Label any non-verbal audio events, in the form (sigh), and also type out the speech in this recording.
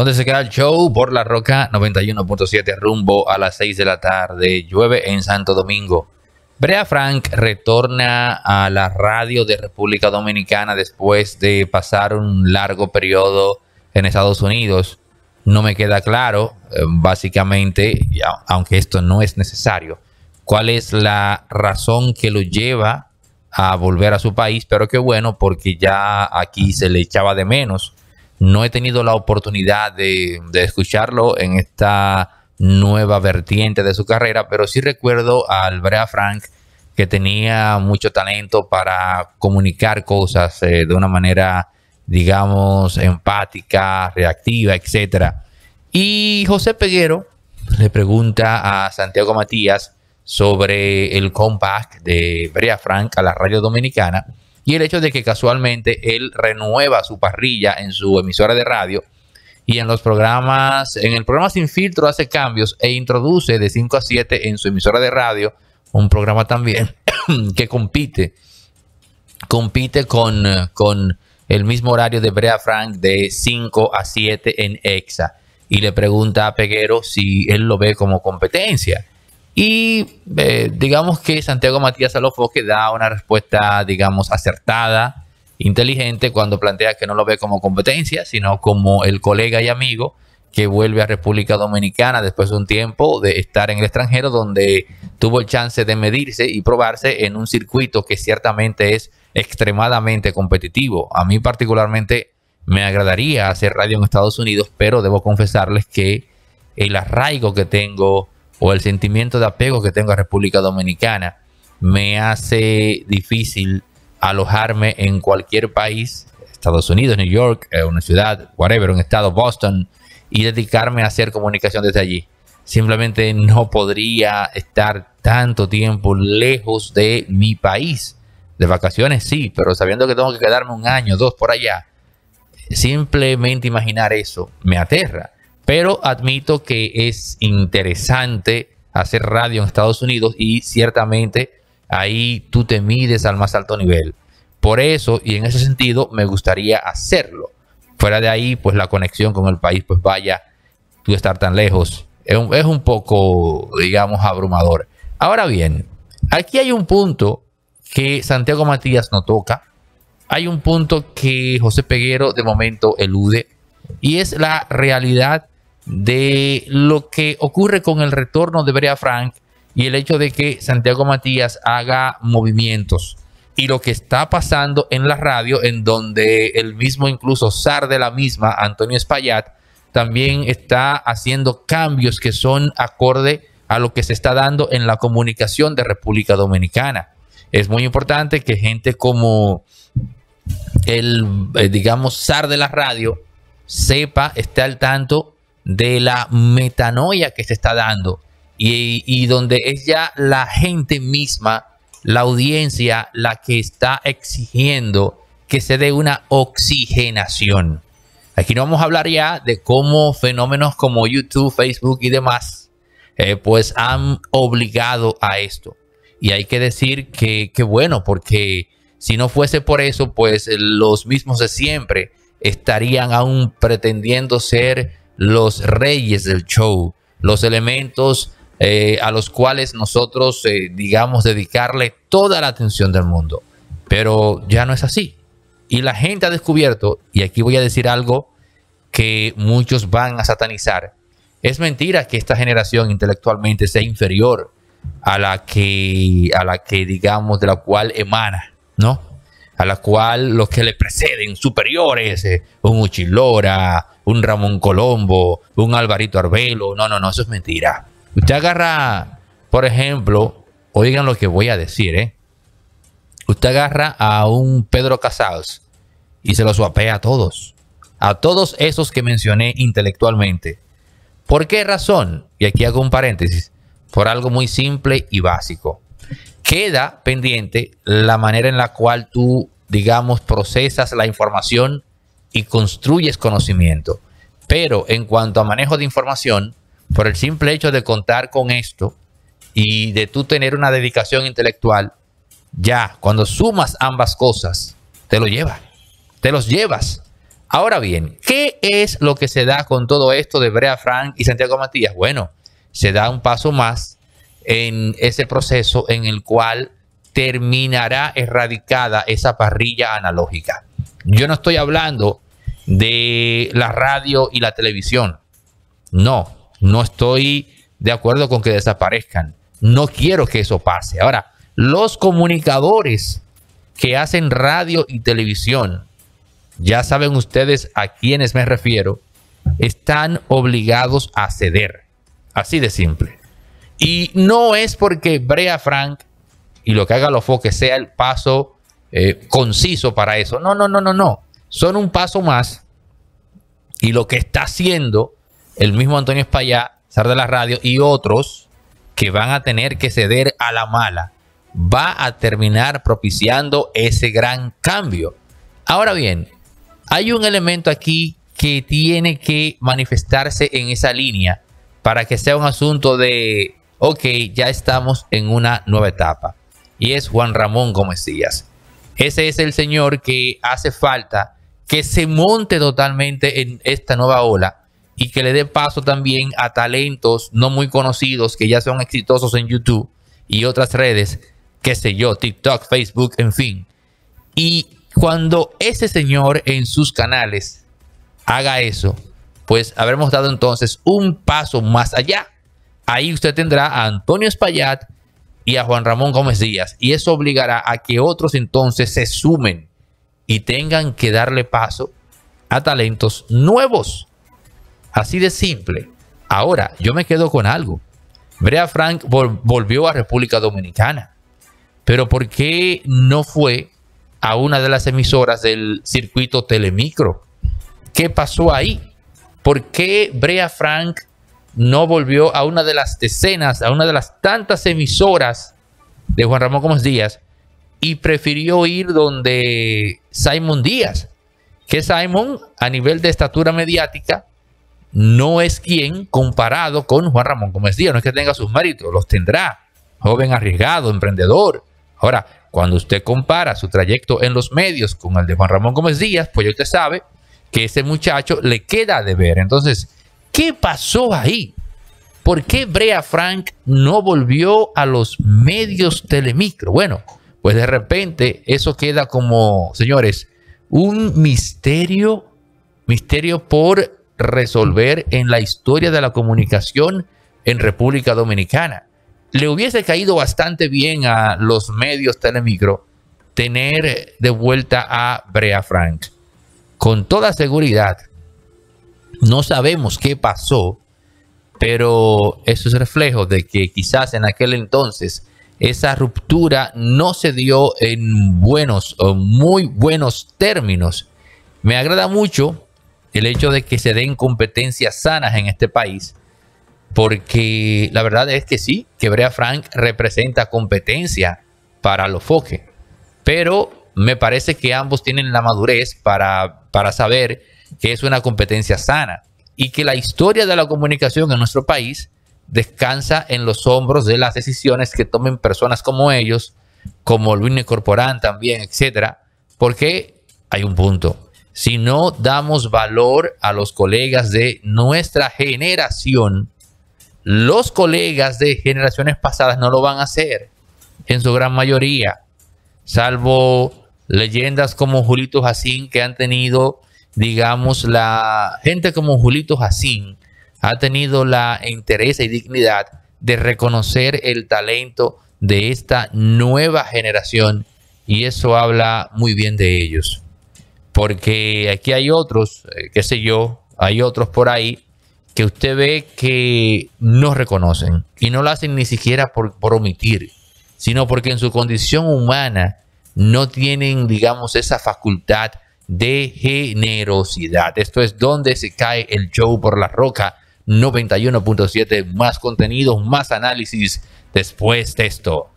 Dónde se queda el show por La Roca 91.7 rumbo a las 6 de la tarde. Llueve en Santo Domingo. Brea Frank retorna a la radio de República Dominicana después de pasar un largo periodo en Estados Unidos. No me queda claro, eh, básicamente, aunque esto no es necesario, cuál es la razón que lo lleva a volver a su país, pero qué bueno porque ya aquí se le echaba de menos no he tenido la oportunidad de, escucharlo en esta nueva vertiente de su carrera, pero sí recuerdo al Brea Frank que tenía mucho talento para comunicar cosas eh, de una manera, digamos, empática, reactiva, etc. Y José Peguero le pregunta a Santiago Matías sobre el compact de Brea Frank a la radio dominicana y el hecho de que casualmente él renueva su parrilla en su emisora de radio y en los programas, en el programa Sin Filtro hace cambios e introduce de 5 a 7 en su emisora de radio un programa también (clears throat) que compite, compite con, con el mismo horario de Brea Frank de 5 a 7 en EXA y le pregunta a Peguero si él lo ve como competencia. Y eh, digamos que Santiago Matías que da una respuesta, digamos, acertada, inteligente, cuando plantea que no lo ve como competencia, sino como el colega y amigo que vuelve a República Dominicana después de un tiempo de estar en el extranjero, donde tuvo el chance de medirse y probarse en un circuito que ciertamente es extremadamente competitivo. A mí particularmente me agradaría hacer radio en Estados Unidos, pero debo confesarles que el arraigo que tengo o el sentimiento de apego que tengo a República Dominicana me hace difícil alojarme en cualquier país, Estados Unidos, New York, eh, una ciudad, whatever, un estado, Boston, y dedicarme a hacer comunicación desde allí. Simplemente no podría estar tanto tiempo lejos de mi país. De vacaciones sí, pero sabiendo que tengo que quedarme un año, dos por allá, simplemente imaginar eso me aterra pero admito que es interesante hacer radio en Estados Unidos y ciertamente ahí tú te mides al más alto nivel. Por eso y en ese sentido me gustaría hacerlo. Fuera de ahí, pues la conexión con el país, pues vaya, tú estar tan lejos, es un, es un poco, digamos, abrumador. Ahora bien, aquí hay un punto que Santiago Matías no toca. Hay un punto que José Peguero de momento elude y es la realidad de lo que ocurre con el retorno de Brea Frank y el hecho de que Santiago Matías haga movimientos y lo que está pasando en la radio, en donde el mismo incluso zar de la misma, Antonio Espaillat, también está haciendo cambios que son acorde a lo que se está dando en la comunicación de República Dominicana. Es muy importante que gente como el, eh, digamos, zar de la radio sepa, esté al tanto de la metanoia que se está dando y, y donde es ya la gente misma, la audiencia, la que está exigiendo que se dé una oxigenación. Aquí no vamos a hablar ya de cómo fenómenos como YouTube, Facebook y demás, eh, pues han obligado a esto. Y hay que decir que, que bueno, porque si no fuese por eso, pues los mismos de siempre estarían aún pretendiendo ser los reyes del show, los elementos eh, a los cuales nosotros, eh, digamos, dedicarle toda la atención del mundo. Pero ya no es así. Y la gente ha descubierto, y aquí voy a decir algo que muchos van a satanizar, es mentira que esta generación intelectualmente sea inferior a la que, a la que digamos, de la cual emana, ¿no? A la cual los que le preceden, superiores, eh, un muchilora un Ramón Colombo, un Alvarito Arbelo. No, no, no, eso es mentira. Usted agarra, por ejemplo, oigan lo que voy a decir, ¿eh? Usted agarra a un Pedro Casals y se lo suapea a todos. A todos esos que mencioné intelectualmente. ¿Por qué razón? Y aquí hago un paréntesis. Por algo muy simple y básico. Queda pendiente la manera en la cual tú, digamos, procesas la información y construyes conocimiento. Pero en cuanto a manejo de información, por el simple hecho de contar con esto y de tú tener una dedicación intelectual, ya cuando sumas ambas cosas, te lo llevas te los llevas. Ahora bien, ¿qué es lo que se da con todo esto de Brea Frank y Santiago Matías? Bueno, se da un paso más en ese proceso en el cual terminará erradicada esa parrilla analógica. Yo no estoy hablando de la radio y la televisión. No, no estoy de acuerdo con que desaparezcan. No quiero que eso pase. Ahora, los comunicadores que hacen radio y televisión, ya saben ustedes a quienes me refiero, están obligados a ceder. Así de simple. Y no es porque Brea Frank y lo que haga los foques sea el paso eh, conciso para eso. No, no, no, no, no. Son un paso más. Y lo que está haciendo el mismo Antonio Espallá, Sar de la Radio y otros que van a tener que ceder a la mala, va a terminar propiciando ese gran cambio. Ahora bien, hay un elemento aquí que tiene que manifestarse en esa línea para que sea un asunto de, ok, ya estamos en una nueva etapa. Y es Juan Ramón Gómez Díaz. Ese es el Señor que hace falta que se monte totalmente en esta nueva ola y que le dé paso también a talentos no muy conocidos que ya son exitosos en YouTube y otras redes, qué sé yo, TikTok, Facebook, en fin. Y cuando ese señor en sus canales haga eso, pues habremos dado entonces un paso más allá. Ahí usted tendrá a Antonio Espaillat y a Juan Ramón Gómez Díaz. Y eso obligará a que otros entonces se sumen y tengan que darle paso a talentos nuevos. Así de simple. Ahora, yo me quedo con algo. Brea Frank volvió a República Dominicana. Pero ¿por qué no fue a una de las emisoras del circuito Telemicro? ¿Qué pasó ahí? ¿Por qué Brea Frank no volvió a una de las decenas, a una de las tantas emisoras de Juan Ramón Gómez Díaz y prefirió ir donde Simon Díaz, que Simon a nivel de estatura mediática no es quien comparado con Juan Ramón Gómez Díaz, no es que tenga sus méritos, los tendrá, joven arriesgado, emprendedor. Ahora, cuando usted compara su trayecto en los medios con el de Juan Ramón Gómez Díaz, pues ya usted sabe que ese muchacho le queda de ver. Entonces, ¿Qué pasó ahí? ¿Por qué Brea Frank no volvió a los medios telemicro? Bueno, pues de repente eso queda como, señores, un misterio, misterio por resolver en la historia de la comunicación en República Dominicana. Le hubiese caído bastante bien a los medios telemicro tener de vuelta a Brea Frank. Con toda seguridad, no sabemos qué pasó, pero eso es reflejo de que quizás en aquel entonces esa ruptura no se dio en buenos o muy buenos términos. Me agrada mucho el hecho de que se den competencias sanas en este país, porque la verdad es que sí, que Brea Frank representa competencia para los foques, pero me parece que ambos tienen la madurez para, para saber que es una competencia sana y que la historia de la comunicación en nuestro país descansa en los hombros de las decisiones que tomen personas como ellos, como Luis Corporán también, etcétera, porque hay un punto. Si no damos valor a los colegas de nuestra generación, los colegas de generaciones pasadas no lo van a hacer, en su gran mayoría, salvo leyendas como Julito Jacín, que han tenido digamos, la gente como Julito Jacín ha tenido la interés y dignidad de reconocer el talento de esta nueva generación y eso habla muy bien de ellos. Porque aquí hay otros, eh, qué sé yo, hay otros por ahí que usted ve que no reconocen y no lo hacen ni siquiera por, por omitir, sino porque en su condición humana no tienen, digamos, esa facultad de generosidad. Esto es donde se cae el show por la roca. 91.7, más contenido más análisis después de esto.